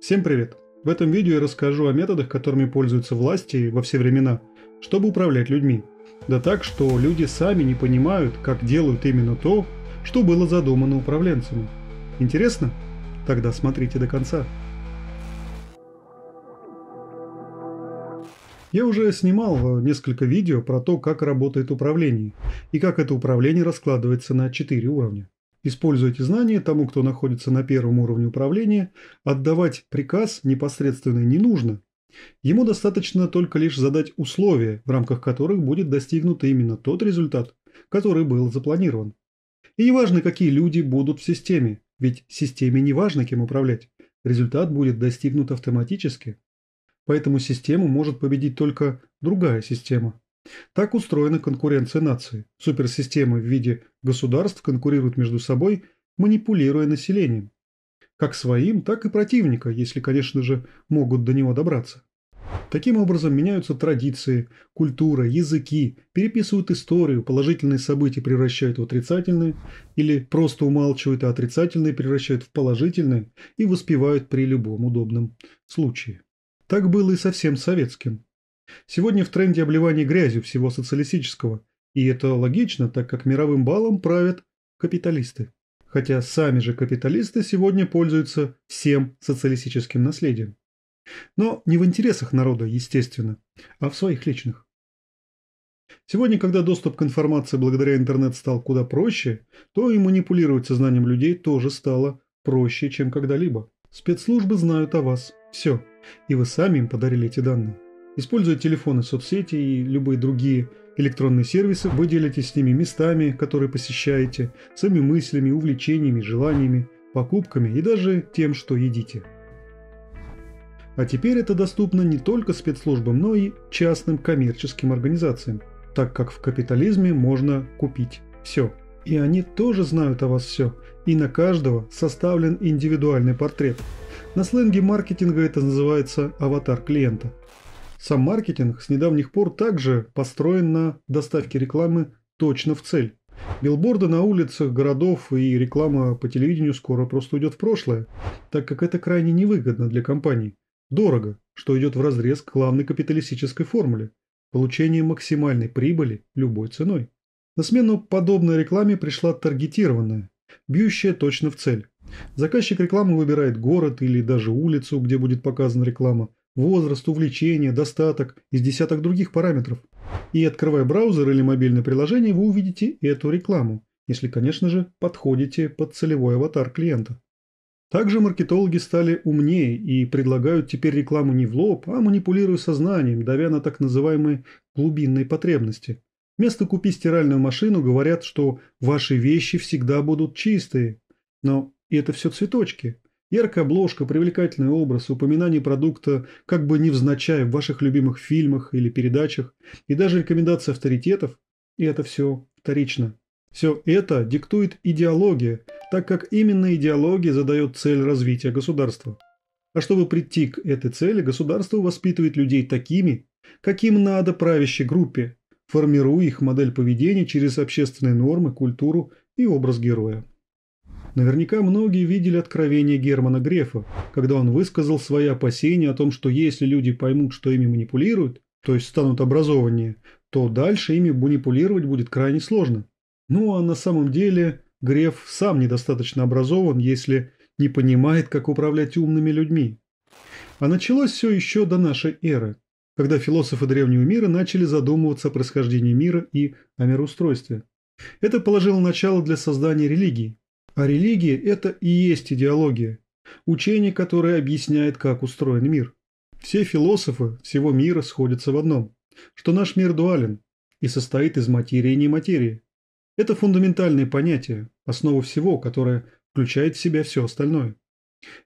Всем привет! В этом видео я расскажу о методах, которыми пользуются власти во все времена, чтобы управлять людьми. Да так, что люди сами не понимают, как делают именно то, что было задумано управленцами. Интересно? Тогда смотрите до конца. Я уже снимал несколько видео про то, как работает управление и как это управление раскладывается на 4 уровня. Использовать знания тому, кто находится на первом уровне управления, отдавать приказ непосредственно не нужно. Ему достаточно только лишь задать условия, в рамках которых будет достигнут именно тот результат, который был запланирован. И не важно, какие люди будут в системе, ведь системе не важно, кем управлять. Результат будет достигнут автоматически. Поэтому систему может победить только другая система. Так устроена конкуренция нации. Суперсистемы в виде государств конкурируют между собой, манипулируя населением. Как своим, так и противника, если, конечно же, могут до него добраться. Таким образом меняются традиции, культура, языки, переписывают историю, положительные события превращают в отрицательные, или просто умалчивают, а отрицательные превращают в положительные и воспевают при любом удобном случае. Так было и со всем советским. Сегодня в тренде обливание грязью всего социалистического, и это логично, так как мировым балом правят капиталисты. Хотя сами же капиталисты сегодня пользуются всем социалистическим наследием. Но не в интересах народа, естественно, а в своих личных. Сегодня, когда доступ к информации благодаря интернет стал куда проще, то и манипулировать сознанием людей тоже стало проще, чем когда-либо. Спецслужбы знают о вас. Все. И вы сами им подарили эти данные. Используя телефоны соцсети и любые другие электронные сервисы, вы делитесь с ними местами, которые посещаете, своими мыслями, увлечениями, желаниями, покупками и даже тем, что едите. А теперь это доступно не только спецслужбам, но и частным коммерческим организациям, так как в капитализме можно купить все. И они тоже знают о вас все, и на каждого составлен индивидуальный портрет. На сленге маркетинга это называется аватар клиента. Сам маркетинг с недавних пор также построен на доставке рекламы точно в цель. Билборды на улицах городов и реклама по телевидению скоро просто уйдет в прошлое, так как это крайне невыгодно для компаний. Дорого, что идет в разрез к главной капиталистической формуле – получение максимальной прибыли любой ценой. На смену подобной рекламе пришла таргетированная, бьющая точно в цель. Заказчик рекламы выбирает город или даже улицу, где будет показана реклама, возраст, увлечение, достаток, и с десяток других параметров. И открывая браузер или мобильное приложение, вы увидите эту рекламу, если, конечно же, подходите под целевой аватар клиента. Также маркетологи стали умнее и предлагают теперь рекламу не в лоб, а манипулируя сознанием, давя на так называемые глубинные потребности. Вместо «купи стиральную машину» говорят, что ваши вещи всегда будут чистые. Но это все цветочки – Яркая обложка, привлекательный образ, упоминание продукта как бы невзначай в ваших любимых фильмах или передачах, и даже рекомендация авторитетов – и это все вторично. Все это диктует идеология, так как именно идеология задает цель развития государства. А чтобы прийти к этой цели, государство воспитывает людей такими, каким надо правящей группе, формируя их модель поведения через общественные нормы, культуру и образ героя. Наверняка многие видели откровение Германа Грефа, когда он высказал свои опасения о том, что если люди поймут, что ими манипулируют, то есть станут образованнее, то дальше ими манипулировать будет крайне сложно. Ну а на самом деле Греф сам недостаточно образован, если не понимает, как управлять умными людьми. А началось все еще до нашей эры, когда философы древнего мира начали задумываться о происхождении мира и о мироустройстве. Это положило начало для создания религии. А религия – это и есть идеология, учение, которое объясняет, как устроен мир. Все философы всего мира сходятся в одном – что наш мир дуален и состоит из материи и нематерии. Это фундаментальное понятие, основа всего, которое включает в себя все остальное.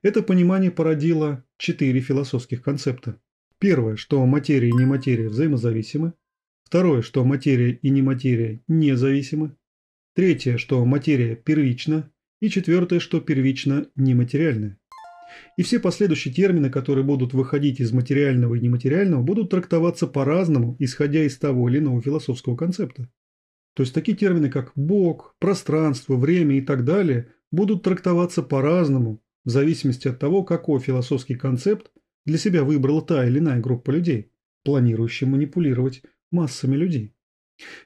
Это понимание породило четыре философских концепта. Первое, что материя и нематерия взаимозависимы. Второе, что материя и нематерия независимы. Третье, что материя первична и четвертое, что первично нематериальное. И все последующие термины, которые будут выходить из материального и нематериального, будут трактоваться по-разному, исходя из того или иного философского концепта. То есть такие термины, как Бог, пространство, время и так далее, будут трактоваться по-разному, в зависимости от того, какой философский концепт для себя выбрала та или иная группа людей, планирующая манипулировать массами людей.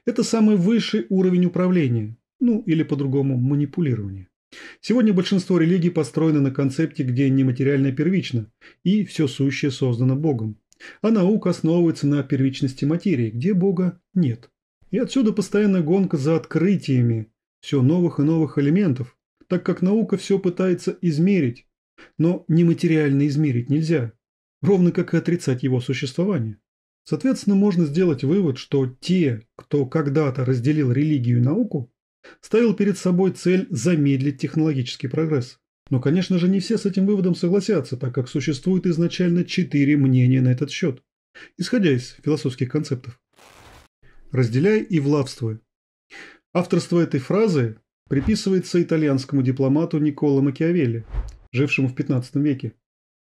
Это самый высший уровень управления, ну или по-другому манипулирования. Сегодня большинство религий построено на концепте, где нематериальное первично, и все сущее создано Богом. А наука основывается на первичности материи, где Бога нет. И отсюда постоянная гонка за открытиями, все новых и новых элементов, так как наука все пытается измерить, но нематериально измерить нельзя, ровно как и отрицать его существование. Соответственно, можно сделать вывод, что те, кто когда-то разделил религию и науку, ставил перед собой цель замедлить технологический прогресс. Но, конечно же, не все с этим выводом согласятся, так как существует изначально четыре мнения на этот счет, исходя из философских концептов. «Разделяй и властвуй. Авторство этой фразы приписывается итальянскому дипломату Николо Макиавелли, жившему в XV веке.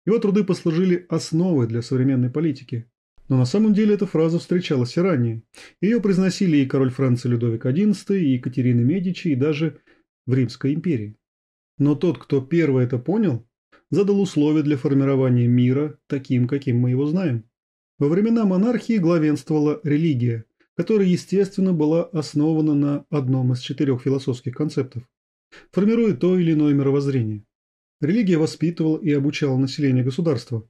Его труды послужили основой для современной политики, но на самом деле эта фраза встречалась и ранее. Ее произносили и король Франции Людовик XI, и Екатерина Медичи, и даже в Римской империи. Но тот, кто первый это понял, задал условия для формирования мира таким, каким мы его знаем. Во времена монархии главенствовала религия, которая, естественно, была основана на одном из четырех философских концептов, формируя то или иное мировоззрение. Религия воспитывала и обучала население государства,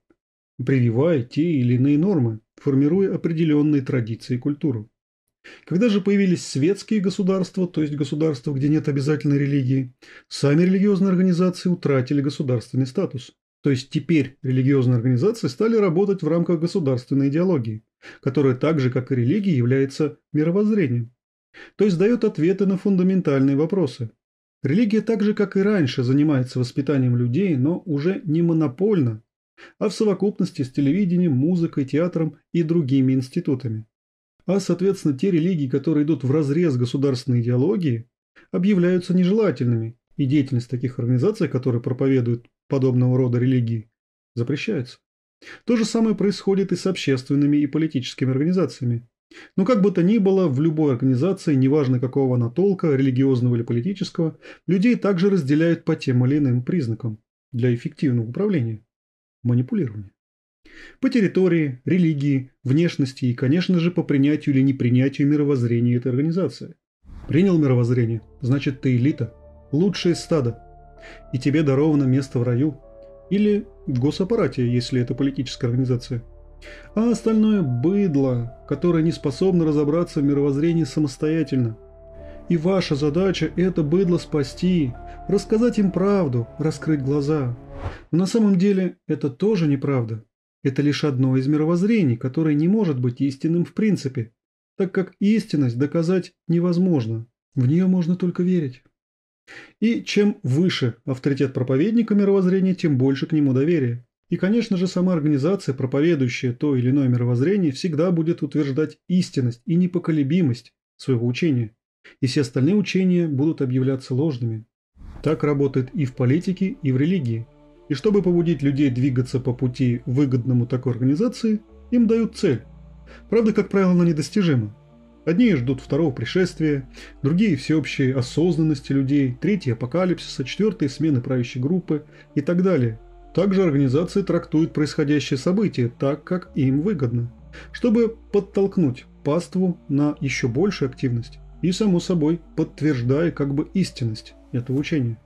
прививая те или иные нормы, формируя определенные традиции и культуру. Когда же появились светские государства, то есть государства, где нет обязательной религии, сами религиозные организации утратили государственный статус. То есть теперь религиозные организации стали работать в рамках государственной идеологии, которая так же, как и религия, является мировоззрением. То есть дает ответы на фундаментальные вопросы. Религия так же, как и раньше, занимается воспитанием людей, но уже не монопольно, а в совокупности с телевидением, музыкой, театром и другими институтами. А, соответственно, те религии, которые идут вразрез государственной идеологии, объявляются нежелательными, и деятельность таких организаций, которые проповедуют подобного рода религии, запрещается. То же самое происходит и с общественными и политическими организациями. Но как бы то ни было, в любой организации, неважно какого она толка, религиозного или политического, людей также разделяют по тем или иным признакам для эффективного управления манипулирования. По территории, религии, внешности и, конечно же, по принятию или непринятию мировоззрения этой организации. Принял мировоззрение, значит ты элита, лучшее стадо, и тебе даровано место в раю или в госаппарате, если это политическая организация. А остальное – быдло, которое не способно разобраться в мировоззрении самостоятельно. И ваша задача – это быдло спасти, рассказать им правду, раскрыть глаза – но на самом деле это тоже неправда. Это лишь одно из мировоззрений, которое не может быть истинным в принципе, так как истинность доказать невозможно. В нее можно только верить. И чем выше авторитет проповедника мировоззрения, тем больше к нему доверия. И, конечно же, сама организация, проповедующая то или иное мировоззрение, всегда будет утверждать истинность и непоколебимость своего учения. И все остальные учения будут объявляться ложными. Так работает и в политике, и в религии – и чтобы побудить людей двигаться по пути, выгодному такой организации, им дают цель. Правда, как правило, она недостижима. Одни ждут второго пришествия, другие – всеобщей осознанности людей, третьи – апокалипсиса, четвертые – смены правящей группы и так далее. Также организации трактуют происходящее событие так, как им выгодно, чтобы подтолкнуть паству на еще большую активность и, само собой, подтверждая как бы истинность этого учения.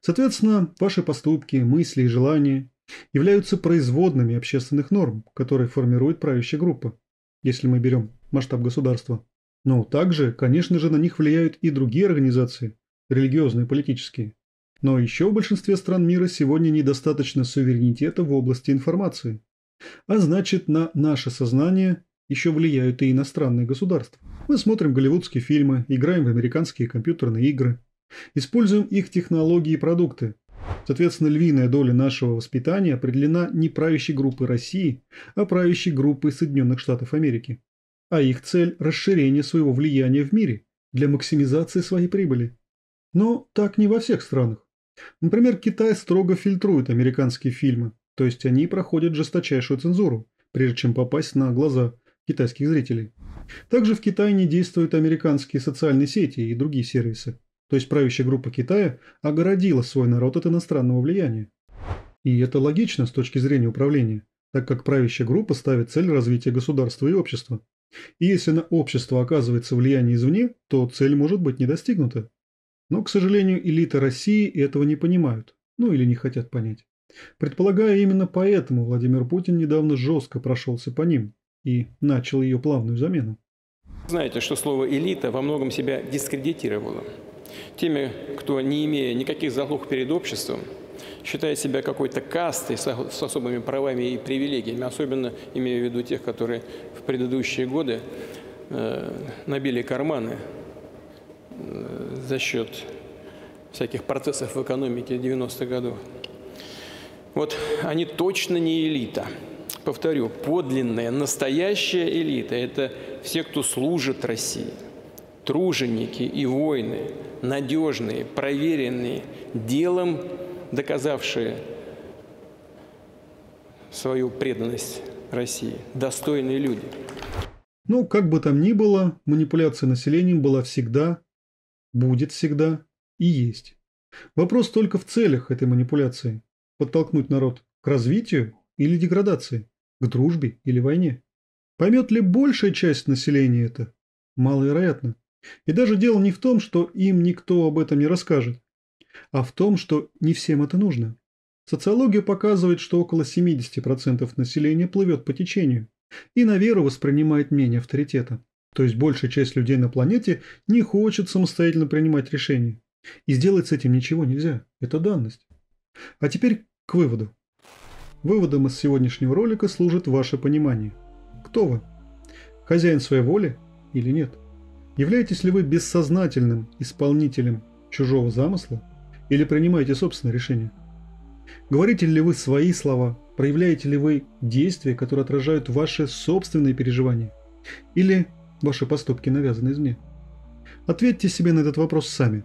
Соответственно, ваши поступки, мысли и желания являются производными общественных норм, которые формирует правящая группа, если мы берем масштаб государства. Но также, конечно же, на них влияют и другие организации, религиозные, политические. Но еще в большинстве стран мира сегодня недостаточно суверенитета в области информации. А значит, на наше сознание еще влияют и иностранные государства. Мы смотрим голливудские фильмы, играем в американские компьютерные игры – Используем их технологии и продукты. Соответственно, львиная доля нашего воспитания определена не правящей группой России, а правящей группой Соединенных Штатов Америки. А их цель – расширение своего влияния в мире для максимизации своей прибыли. Но так не во всех странах. Например, Китай строго фильтрует американские фильмы, то есть они проходят жесточайшую цензуру, прежде чем попасть на глаза китайских зрителей. Также в Китае не действуют американские социальные сети и другие сервисы то есть правящая группа Китая, огородила свой народ от иностранного влияния. И это логично с точки зрения управления, так как правящая группа ставит цель развития государства и общества. И если на общество оказывается влияние извне, то цель может быть не достигнута. Но, к сожалению, элиты России этого не понимают, ну или не хотят понять. Предполагаю, именно поэтому Владимир Путин недавно жестко прошелся по ним и начал ее плавную замену. Знаете, что слово «элита» во многом себя дискредитировало. Теми, кто, не имея никаких заслуг перед обществом, считает себя какой-то кастой с особыми правами и привилегиями, особенно имея в виду тех, которые в предыдущие годы э, набили карманы э, за счет всяких процессов в экономике 90-х годов. Вот они точно не элита. Повторю, подлинная, настоящая элита – это все, кто служит России, труженики и воины – надежные, проверенные, делом доказавшие свою преданность России, достойные люди. Ну, как бы там ни было, манипуляция населением была всегда, будет всегда и есть. Вопрос только в целях этой манипуляции. Подтолкнуть народ к развитию или деградации, к дружбе или войне. Поймет ли большая часть населения это? Маловероятно. И даже дело не в том, что им никто об этом не расскажет, а в том, что не всем это нужно. Социология показывает, что около 70% населения плывет по течению и на веру воспринимает мнение авторитета. То есть большая часть людей на планете не хочет самостоятельно принимать решения. И сделать с этим ничего нельзя. Это данность. А теперь к выводу. Выводом из сегодняшнего ролика служит ваше понимание. Кто вы? Хозяин своей воли или нет? Являетесь ли вы бессознательным исполнителем чужого замысла или принимаете собственное решение? Говорите ли вы свои слова? Проявляете ли вы действия, которые отражают ваши собственные переживания? Или ваши поступки навязаны извне? Ответьте себе на этот вопрос сами.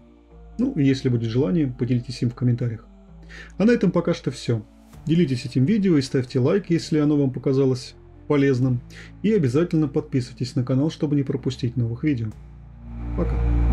Ну, если будет желание, поделитесь им в комментариях. А на этом пока что все. Делитесь этим видео и ставьте лайк, если оно вам показалось полезным. И обязательно подписывайтесь на канал, чтобы не пропустить новых видео. Пока.